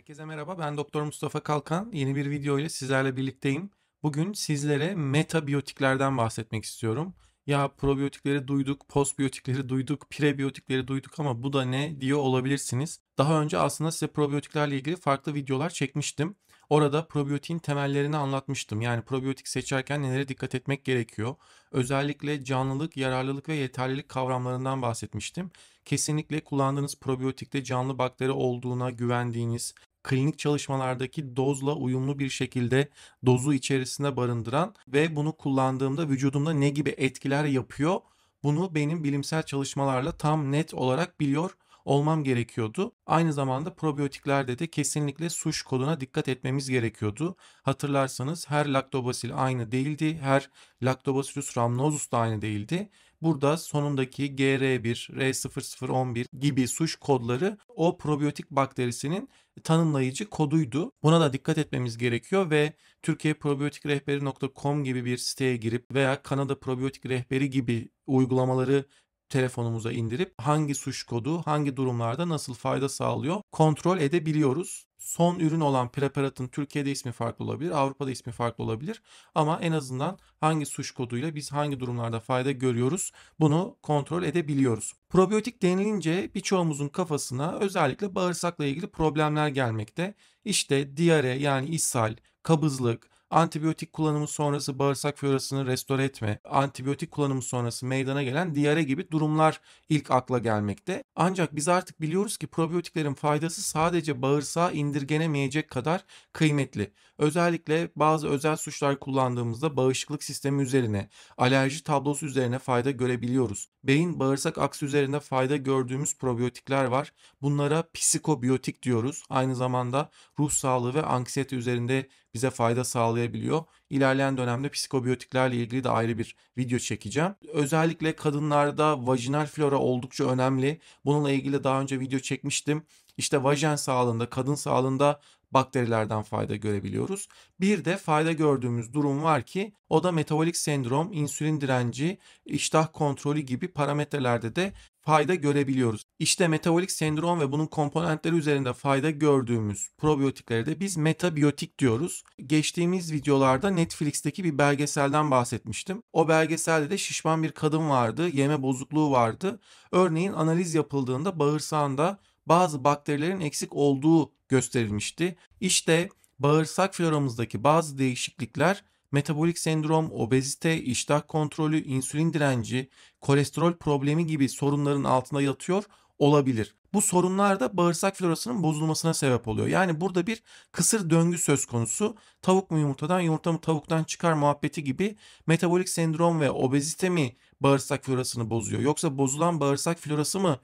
Herkese merhaba. Ben Doktor Mustafa Kalkan. Yeni bir video ile sizlerle birlikteyim. Bugün sizlere metabiyotiklerden bahsetmek istiyorum. Ya probiyotikleri duyduk, postbiyotikleri duyduk, prebiyotikleri duyduk ama bu da ne diye olabilirsiniz. Daha önce aslında size probiyotiklerle ilgili farklı videolar çekmiştim. Orada probiyotiğin temellerini anlatmıştım. Yani probiyotik seçerken nelere dikkat etmek gerekiyor. Özellikle canlılık, yararlılık ve yeterlilik kavramlarından bahsetmiştim. Kesinlikle kullandığınız probiyotikte canlı bakteri olduğuna güvendiğiniz, klinik çalışmalardaki dozla uyumlu bir şekilde dozu içerisinde barındıran ve bunu kullandığımda vücudumda ne gibi etkiler yapıyor bunu benim bilimsel çalışmalarla tam net olarak biliyor olmam gerekiyordu. Aynı zamanda probiyotiklerde de kesinlikle suç koduna dikkat etmemiz gerekiyordu. Hatırlarsanız her laktobasil aynı değildi, her lactobacillus rhamnosus da aynı değildi Burada sonundaki GR1, R0011 gibi suç kodları o probiyotik bakterisinin tanımlayıcı koduydu. Buna da dikkat etmemiz gerekiyor ve Türkiye Probiyotik Rehberi.com gibi bir siteye girip veya Kanada Probiyotik Rehberi gibi uygulamaları telefonumuza indirip hangi suç kodu hangi durumlarda nasıl fayda sağlıyor kontrol edebiliyoruz son ürün olan preparatın Türkiye'de ismi farklı olabilir, Avrupa'da ismi farklı olabilir ama en azından hangi suç koduyla biz hangi durumlarda fayda görüyoruz bunu kontrol edebiliyoruz. Probiyotik denilince birçoğumuzun kafasına özellikle bağırsakla ilgili problemler gelmekte. İşte diyare yani ishal, kabızlık, Antibiyotik kullanımı sonrası bağırsak florasını restore etme, antibiyotik kullanımı sonrası meydana gelen diyare gibi durumlar ilk akla gelmekte. Ancak biz artık biliyoruz ki probiyotiklerin faydası sadece bağırsağı indirgenemeyecek kadar kıymetli. Özellikle bazı özel suçlar kullandığımızda bağışıklık sistemi üzerine, alerji tablosu üzerine fayda görebiliyoruz. Beyin bağırsak aksi üzerinde fayda gördüğümüz probiyotikler var. Bunlara psikobiyotik diyoruz. Aynı zamanda ruh sağlığı ve anksiyete üzerinde bize fayda sağlayabiliyor. İlerleyen dönemde psikobiyotiklerle ilgili de ayrı bir video çekeceğim. Özellikle kadınlarda vajinal flora oldukça önemli. Bununla ilgili daha önce video çekmiştim. İşte vajen sağlığında, kadın sağlığında bakterilerden fayda görebiliyoruz. Bir de fayda gördüğümüz durum var ki o da metabolik sendrom, insülin direnci, iştah kontrolü gibi parametrelerde de fayda görebiliyoruz. İşte metabolik sendrom ve bunun komponentleri üzerinde fayda gördüğümüz probiyotiklere de biz metabiyotik diyoruz. Geçtiğimiz videolarda Netflix'teki bir belgeselden bahsetmiştim. O belgeselde de şişman bir kadın vardı, yeme bozukluğu vardı. Örneğin analiz yapıldığında bağırsağında bazı bakterilerin eksik olduğu gösterilmişti. İşte bağırsak floramızdaki bazı değişiklikler metabolik sendrom, obezite, iştah kontrolü, insülin direnci, kolesterol problemi gibi sorunların altında yatıyor olabilir. Bu sorunlar da bağırsak florasının bozulmasına sebep oluyor. Yani burada bir kısır döngü söz konusu. Tavuk mu yumurtadan, yumurta mı tavuktan çıkar muhabbeti gibi metabolik sendrom ve obezite mi bağırsak florasını bozuyor? Yoksa bozulan bağırsak florası mı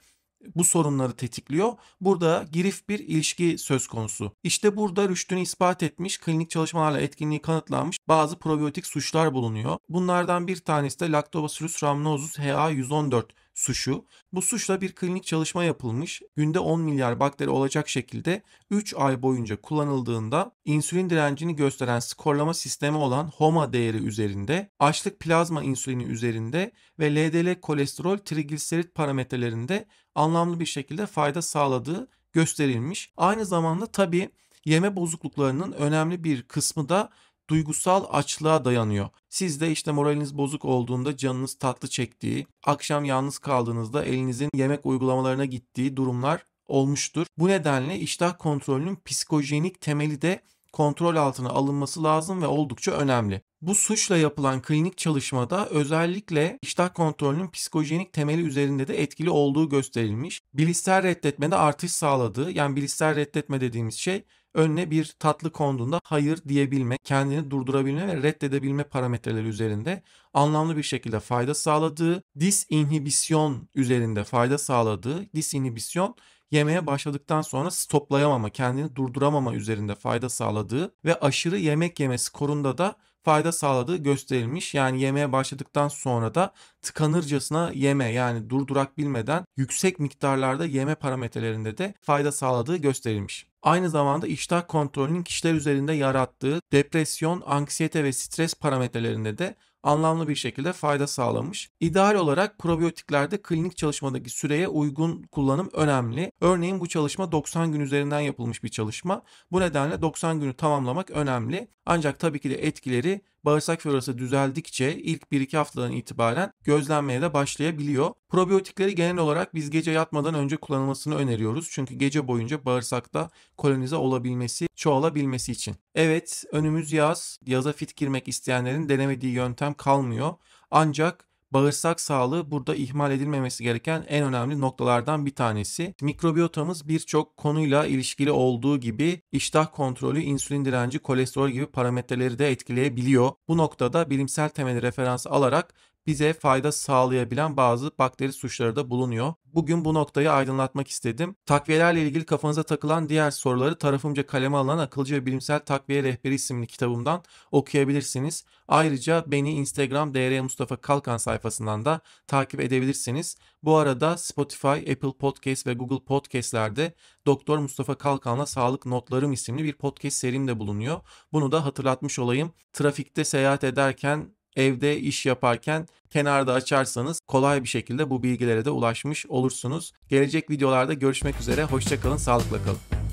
bu sorunları tetikliyor. Burada girif bir ilişki söz konusu. İşte burada rüştünü ispat etmiş, klinik çalışmalarla etkinliği kanıtlanmış bazı probiyotik suçlar bulunuyor. Bunlardan bir tanesi de Lactobacillus rhamnosus HA114 Suçu, Bu suçla bir klinik çalışma yapılmış. Günde 10 milyar bakteri olacak şekilde 3 ay boyunca kullanıldığında insülin direncini gösteren skorlama sistemi olan HOMA değeri üzerinde, açlık plazma insülini üzerinde ve LDL kolesterol trigliserit parametrelerinde anlamlı bir şekilde fayda sağladığı gösterilmiş. Aynı zamanda tabii yeme bozukluklarının önemli bir kısmı da duygusal açlığa dayanıyor. Siz de işte moraliniz bozuk olduğunda canınız tatlı çektiği, akşam yalnız kaldığınızda elinizin yemek uygulamalarına gittiği durumlar olmuştur. Bu nedenle iştah kontrolünün psikojenik temeli de kontrol altına alınması lazım ve oldukça önemli. Bu suçla yapılan klinik çalışmada özellikle iştah kontrolünün psikojenik temeli üzerinde de etkili olduğu gösterilmiş. Bilişsel reddetmede artış sağladığı, yani bilişsel reddetme dediğimiz şey önüne bir tatlı konduğunda hayır diyebilme, kendini durdurabilme ve reddedebilme parametreleri üzerinde anlamlı bir şekilde fayda sağladığı, disinhibisyon üzerinde fayda sağladığı, disinhibisyon yemeğe başladıktan sonra stoplayamama, kendini durduramama üzerinde fayda sağladığı ve aşırı yemek yemesi korunda da fayda sağladığı gösterilmiş. Yani yemeye başladıktan sonra da tıkanırcasına yeme yani durdurak bilmeden yüksek miktarlarda yeme parametrelerinde de fayda sağladığı gösterilmiş. Aynı zamanda iştah kontrolünün kişiler üzerinde yarattığı depresyon, anksiyete ve stres parametrelerinde de anlamlı bir şekilde fayda sağlamış. İdeal olarak probiyotiklerde klinik çalışmadaki süreye uygun kullanım önemli. Örneğin bu çalışma 90 gün üzerinden yapılmış bir çalışma. Bu nedenle 90 günü tamamlamak önemli. Ancak tabii ki de etkileri bağırsak florası düzeldikçe ilk 1-2 haftadan itibaren gözlenmeye de başlayabiliyor. Probiyotikleri genel olarak biz gece yatmadan önce kullanılmasını öneriyoruz. Çünkü gece boyunca bağırsakta kolonize olabilmesi, çoğalabilmesi için. Evet, önümüz yaz. Yaza fit girmek isteyenlerin denemediği yöntem kalmıyor. Ancak bağırsak sağlığı burada ihmal edilmemesi gereken en önemli noktalardan bir tanesi. Mikrobiyotamız birçok konuyla ilişkili olduğu gibi iştah kontrolü, insülin direnci, kolesterol gibi parametreleri de etkileyebiliyor. Bu noktada bilimsel temeli referans alarak bize fayda sağlayabilen bazı bakteri suçları da bulunuyor. Bugün bu noktayı aydınlatmak istedim. Takviyelerle ilgili kafanıza takılan diğer soruları tarafımca kaleme alan Akılcı ve Bilimsel Takviye Rehberi isimli kitabımdan okuyabilirsiniz. Ayrıca beni Instagram DR Mustafa Kalkan sayfasından da takip edebilirsiniz. Bu arada Spotify, Apple Podcast ve Google Podcast'lerde Doktor Mustafa Kalkan'la Sağlık Notlarım isimli bir podcast serim de bulunuyor. Bunu da hatırlatmış olayım. Trafikte seyahat ederken evde iş yaparken kenarda açarsanız kolay bir şekilde bu bilgilere de ulaşmış olursunuz. Gelecek videolarda görüşmek üzere. Hoşçakalın, sağlıkla kalın.